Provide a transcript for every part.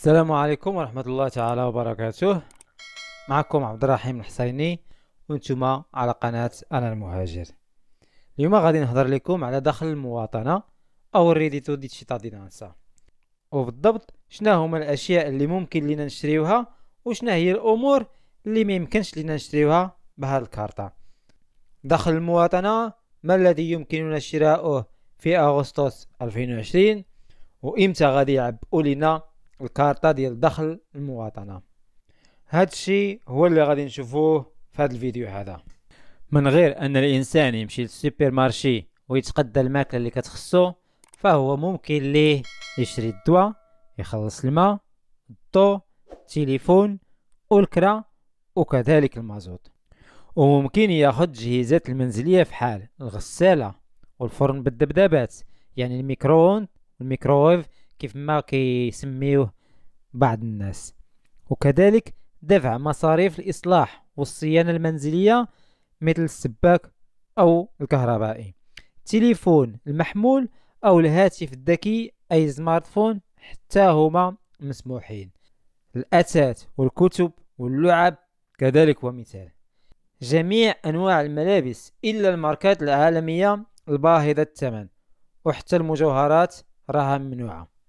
السلام عليكم ورحمة الله تعالى وبركاته معكم عبد الرحيم الحسيني وانتم على قناة أنا المهاجر اليوم غادي نهضر لكم على دخل المواطنة أو الريديتو دي تشيتادينانسا وبالضبط شنا هما الأشياء اللي ممكن لينا نشريوها وشنا هي الأمور اللي ميمكنش لينا نشريوها بهاد الكارطة دخل المواطنة ما الذي يمكننا شراؤه في أغسطس 2020 وإمتى غادي يعبئوا لنا الكارتا ديال دخل المواطنة هذا الشيء هو اللي غادي نشوفوه في هاد الفيديو هذا من غير ان الانسان يمشي للسوبر مارشي ويتقدى الماكله اللي كتخصو فهو ممكن ليه يشري الدواء يخلص الماء الضو التليفون والكرة وكذلك المازوت وممكن ياخد جهيزات المنزلية في حال الغسالة والفرن بالدبدبات يعني الميكروون الميكروويف كيف ما كيسميوه بعض الناس وكذلك دفع مصاريف الإصلاح والصيانة المنزلية مثل السباك أو الكهربائي التليفون المحمول أو الهاتف الذكي أي سمارتفون حتى هما مسموحين الأثاث والكتب واللعب كذلك ومثال جميع أنواع الملابس إلا الماركات العالمية الباهظة الثمن وحتى المجوهرات راها ممنوعة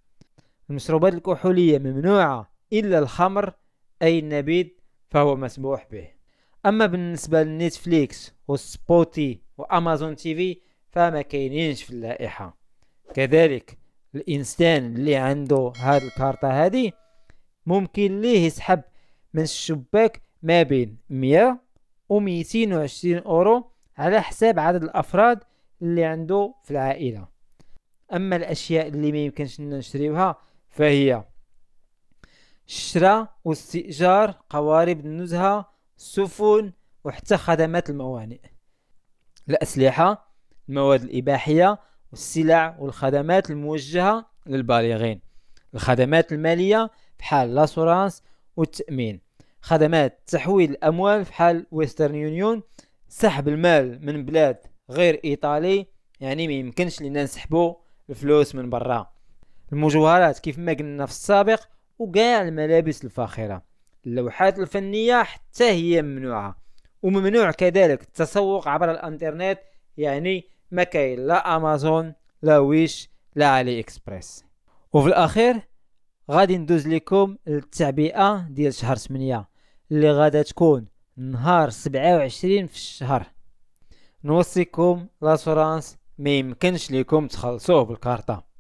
المشروبات الكحولية ممنوعة إلا الخمر أي النبيذ فهو مسموح به أما بالنسبة لنتفليكس وسبوتي وأمازون تيفي فما كاينينش في اللائحة كذلك الإنسان اللي عنده هاد الكارتة هادي ممكن ليه يسحب من الشباك ما بين 100 و 220 أورو على حساب عدد الأفراد اللي عنده في العائلة أما الأشياء اللي ما يمكنش نشريوها فهي شراء واستئجار قوارب النزهة سفن وحتى خدمات الموانئ الأسلحة المواد الإباحية والسلع والخدمات الموجهة للبالغين الخدمات المالية بحال لاسورانس والتأمين خدمات تحويل الأموال بحال ويسترن يونيون سحب المال من بلاد غير إيطالي يعني ما يمكنش لنا نسحبو الفلوس من برا المجوهرات كيف ما قلنا في السابق وكاع الملابس الفاخرة اللوحات الفنية حتى هي ممنوعة وممنوع كذلك التسوق عبر الانترنت يعني ما كاين لا امازون لا ويش لا علي اكسبريس وفي الاخير غادي ندوز لكم التعبئه ديال شهر 8 اللي غادا تكون نهار 27 في الشهر نوصيكم لاسورانس ما يمكنش لكم تخلصوه بالكارطه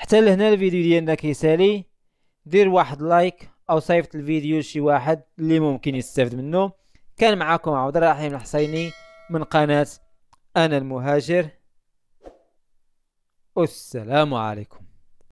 حتى لهنا الفيديو ديالنا كيسالي دير واحد لايك او صيفط الفيديو لشي واحد اللي ممكن يستافد منه كان معكم عبد الرحيم الحصيني من قناه انا المهاجر والسلام عليكم